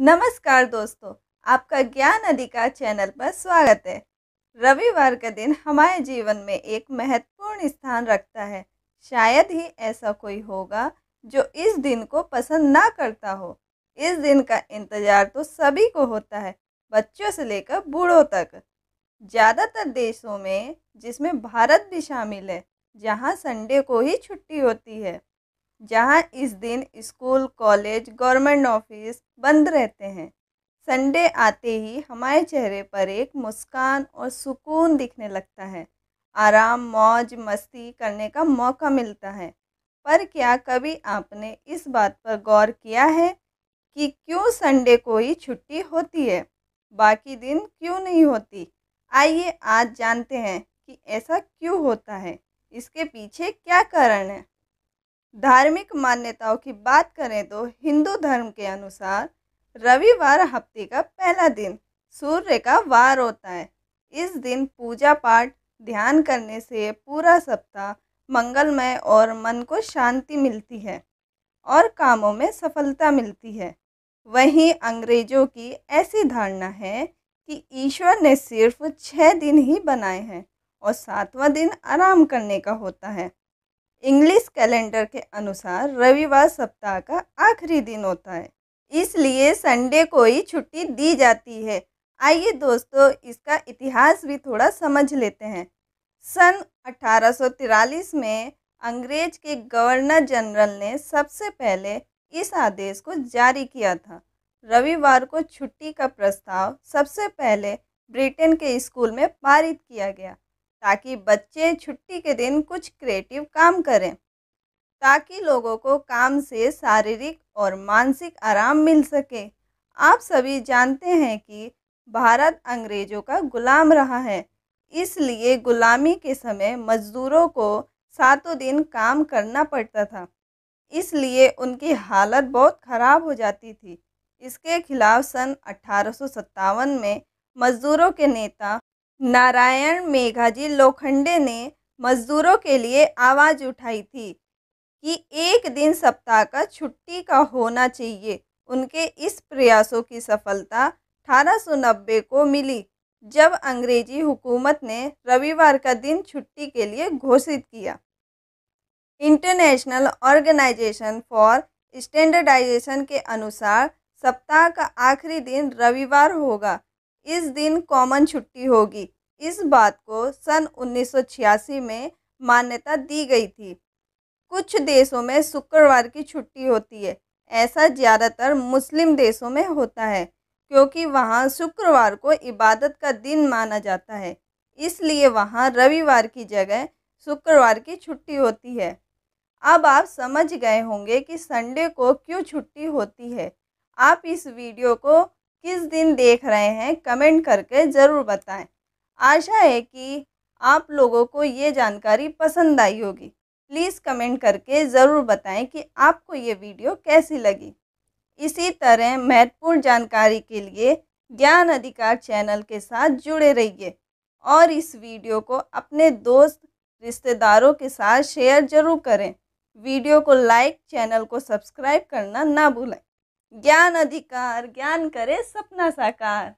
नमस्कार दोस्तों आपका ज्ञान अधिकार चैनल पर स्वागत है रविवार का दिन हमारे जीवन में एक महत्वपूर्ण स्थान रखता है शायद ही ऐसा कोई होगा जो इस दिन को पसंद ना करता हो इस दिन का इंतज़ार तो सभी को होता है बच्चों से लेकर बूढ़ों तक ज़्यादातर देशों में जिसमें भारत भी शामिल है जहाँ संडे को ही छुट्टी होती है जहाँ इस दिन स्कूल कॉलेज गवर्नमेंट ऑफिस बंद रहते हैं संडे आते ही हमारे चेहरे पर एक मुस्कान और सुकून दिखने लगता है आराम मौज मस्ती करने का मौका मिलता है पर क्या कभी आपने इस बात पर गौर किया है कि क्यों संडे को ही छुट्टी होती है बाकी दिन क्यों नहीं होती आइए आज जानते हैं कि ऐसा क्यों होता है इसके पीछे क्या कारण है धार्मिक मान्यताओं की बात करें तो हिंदू धर्म के अनुसार रविवार हफ्ते का पहला दिन सूर्य का वार होता है इस दिन पूजा पाठ ध्यान करने से पूरा सप्ताह मंगलमय और मन को शांति मिलती है और कामों में सफलता मिलती है वहीं अंग्रेजों की ऐसी धारणा है कि ईश्वर ने सिर्फ छः दिन ही बनाए हैं और सातवां दिन आराम करने का होता है इंग्लिश कैलेंडर के अनुसार रविवार सप्ताह का आखिरी दिन होता है इसलिए संडे को ही छुट्टी दी जाती है आइए दोस्तों इसका इतिहास भी थोड़ा समझ लेते हैं सन 1843 में अंग्रेज के गवर्नर जनरल ने सबसे पहले इस आदेश को जारी किया था रविवार को छुट्टी का प्रस्ताव सबसे पहले ब्रिटेन के स्कूल में पारित किया गया ताकि बच्चे छुट्टी के दिन कुछ क्रिएटिव काम करें ताकि लोगों को काम से शारीरिक और मानसिक आराम मिल सके आप सभी जानते हैं कि भारत अंग्रेज़ों का गुलाम रहा है इसलिए गुलामी के समय मज़दूरों को सातों दिन काम करना पड़ता था इसलिए उनकी हालत बहुत ख़राब हो जाती थी इसके खिलाफ सन अठारह में मज़दूरों के नेता नारायण मेघाजी लोखंडे ने मजदूरों के लिए आवाज़ उठाई थी कि एक दिन सप्ताह का छुट्टी का होना चाहिए उनके इस प्रयासों की सफलता 1890 को मिली जब अंग्रेजी हुकूमत ने रविवार का दिन छुट्टी के लिए घोषित किया इंटरनेशनल ऑर्गेनाइजेशन फॉर स्टैंडर्डाइजेशन के अनुसार सप्ताह का आखिरी दिन रविवार होगा इस दिन कॉमन छुट्टी होगी इस बात को सन 1986 में मान्यता दी गई थी कुछ देशों में शुक्रवार की छुट्टी होती है ऐसा ज़्यादातर मुस्लिम देशों में होता है क्योंकि वहाँ शुक्रवार को इबादत का दिन माना जाता है इसलिए वहाँ रविवार की जगह शुक्रवार की छुट्टी होती है अब आप समझ गए होंगे कि संडे को क्यों छुट्टी होती है आप इस वीडियो को किस दिन देख रहे हैं कमेंट करके ज़रूर बताएं आशा है कि आप लोगों को ये जानकारी पसंद आई होगी प्लीज़ कमेंट करके ज़रूर बताएं कि आपको ये वीडियो कैसी लगी इसी तरह महत्वपूर्ण जानकारी के लिए ज्ञान अधिकार चैनल के साथ जुड़े रहिए और इस वीडियो को अपने दोस्त रिश्तेदारों के साथ शेयर जरूर करें वीडियो को लाइक चैनल को सब्सक्राइब करना ना भूलें ज्ञान अधिकार ज्ञान करे सपना साकार